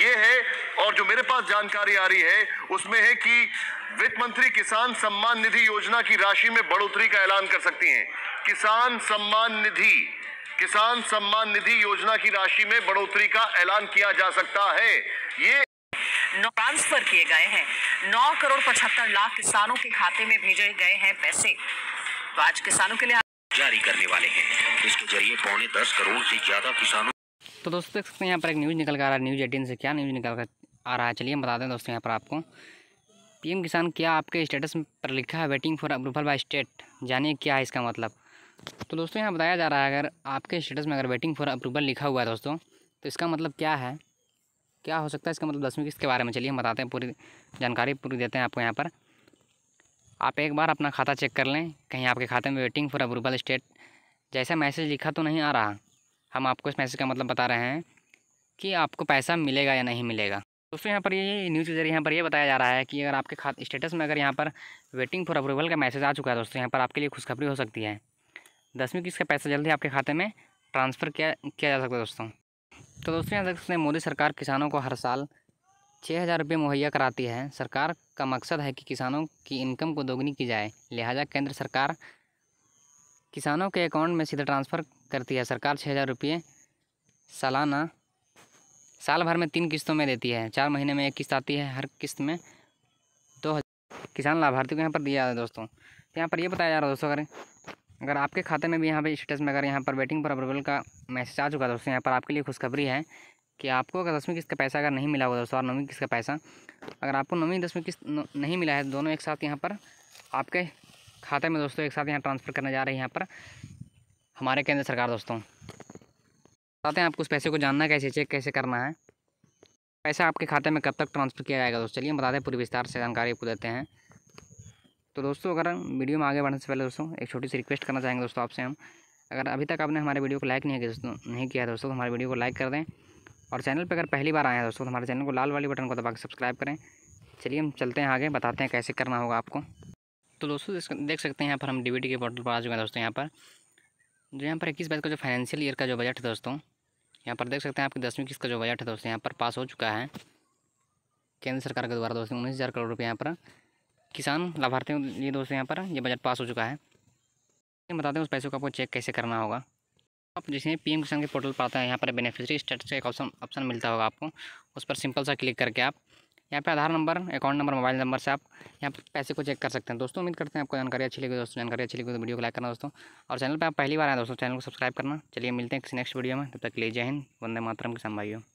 ये है और जो मेरे पास जानकारी आ रही है उसमें है कि वित्त मंत्री किसान सम्मान निधि योजना की राशि में बढ़ोतरी का ऐलान कर सकती हैं किसान सम्मान निधि किसान सम्मान निधि योजना की राशि में बढ़ोतरी का ऐलान किया जा सकता है ये ट्रांसफर किए गए हैं नौ करोड़ पचहत्तर लाख किसानों के खाते में भेजे गए हैं पैसे तो आज किसानों के लिए जारी करने वाले हैं इसके जरिए पौने दस करोड़ से ज्यादा किसानों तो दोस्तों देख सकते हैं यहाँ पर एक न्यूज़ निकल कर आ रहा है न्यूज़ एटीन से क्या न्यूज़ निकल कर आ रहा है चलिए हम बता दें दोस्तों यहाँ पर आपको पीएम किसान क्या आपके स्टेटस पर लिखा है waiting for approval by state जानिए क्या है इसका मतलब तो दोस्तों यहाँ बताया जा रहा है अगर आपके स्टेटस में अगर वेटिंग फॉर अप्रूवल लिखा हुआ है दोस्तों तो इसका मतलब क्या है क्या हो सकता है इसका मतलब दसवीं किस्त के बारे में चलिए हम बताते हैं पूरी जानकारी पूरी देते हैं आपको यहाँ पर आप एक बार अपना खाता चेक कर लें कहीं आपके खाते में वेटिंग फॉर अप्रूवल स्टेट जैसा मैसेज लिखा तो नहीं आ रहा हम आपको इस मैसेज का मतलब बता रहे हैं कि आपको पैसा मिलेगा या नहीं मिलेगा दोस्तों यहाँ पर ये न्यूज़ के जरिए यहाँ पर ये बताया जा रहा है कि अगर आपके खाते स्टेटस में अगर यहाँ पर वेटिंग फॉर अप्रूवल का मैसेज आ चुका है दोस्तों यहाँ पर आपके लिए खुशखबरी हो सकती है दसवीं किस्त का पैसा जल्दी आपके खाते में ट्रांसफ़र किया किया जा सकता है दोस्तों तो दोस्तों यहाँ दोस्तों मोदी सरकार किसानों को हर साल छः हज़ार रुपये मुहैया कराती है सरकार का मकसद है कि किसानों की इनकम को दोगुनी की जाए लिहाजा केंद्र सरकार किसानों के अकाउंट में सीधा ट्रांसफ़र करती है सरकार छः हज़ार रुपये सालाना साल भर में तीन किस्तों में देती है चार महीने में एक किस्त आती है हर किस्त में दो हज़ार किसान लाभार्थी को यहाँ पर दिया जा रहा है दोस्तों तो यहाँ पर यह बताया जा रहा है दोस्तों अगर अगर आपके खाते में भी यहाँ पर स्टेटस में अगर यहाँ पर वेटिंग पर अप्रूवल का मैसेज आ चुका है दोस्तों यहाँ पर आपके लिए खुशखबरी है कि आपको अगर दसवीं किस्त का पैसा अगर नहीं मिला होगा दोस्तों और नौवीं किस्त का पैसा अगर आपको नौवीं दसवीं किस्त नहीं मिला है दोनों एक साथ यहाँ पर आपके खाते में दोस्तों एक साथ यहाँ ट्रांसफ़र करने जा रहे हैं यहाँ पर हमारे केंद्र सरकार दोस्तों बताते हैं आपको उस पैसे को जानना कैसे चेक कैसे करना है पैसा आपके खाते में कब तक ट्रांसफ़र किया जाएगा दोस्तों चलिए बताते हैं पूरी विस्तार से जानकारी आपको देते हैं तो दोस्तों अगर वीडियो में आगे बढ़ने से पहले दोस्तों एक छोटी सी रिक्वेस्ट करना चाहेंगे दोस्तों आपसे हम अगर अभी तक आपने हमारे वीडियो को लाइक नहीं किया दोस्तों नहीं किया दोस्तों तो हमारे वीडियो को लाइक कर दें और चैनल पर अगर पहली बार आए हैं दोस्तों तो हमारे चैनल को लाल वाली बटन को दबा के सब्सक्राइब करें चलिए हम चलते हैं आगे बताते हैं कैसे करना होगा आपको तो दोस्तों देख सकते हैं यहाँ पर हम डीबीटी के पोर्टल पर आ चुके हैं दोस्तों यहाँ पर जो यहाँ पर इक्कीस बाईस का जो फाइनेंशियल ईयर का जो बजट है दोस्तों यहाँ पर देख सकते हैं आपके दसवीं किस का जो बजट है दोस्तों यहाँ पर पास हो चुका है केंद्र सरकार के द्वारा दोस्तों उन्नीस हज़ार करोड़ रुपये यहाँ पर किसान लाभार्थियों के लिए दोस्तों यहाँ पर ये बजट पास हो चुका है बता दें उस पैसों को आपको चेक कैसे करना होगा आप जैसे पीएम किसान के पोर्टल पर आते हैं यहाँ पर बेनिफिशरी स्टेटस का एक ऑप्शन ऑप्शन मिलता होगा आपको उस पर सिंपल सा क्लिक करके आप यहाँ पे Aadhaar number account number mobile number से आप यहाँ पे पैसे को चेक कर सकते हैं दोस्तों उम्मीद करते हैं आपको जानकारी अच्छी लगी दोस्तों जानकारी अच्छी लगी तो वीडियो को लाइक करना दोस्तों और चैनल पर आप पहली बार आए दोस्तों चैनल को सब्सक्राइब करना चलिए मिलते हैं किसी नेक्स्ट वीडियो में तब तक ले जय हिंद वंदे मातरम के संभाइयों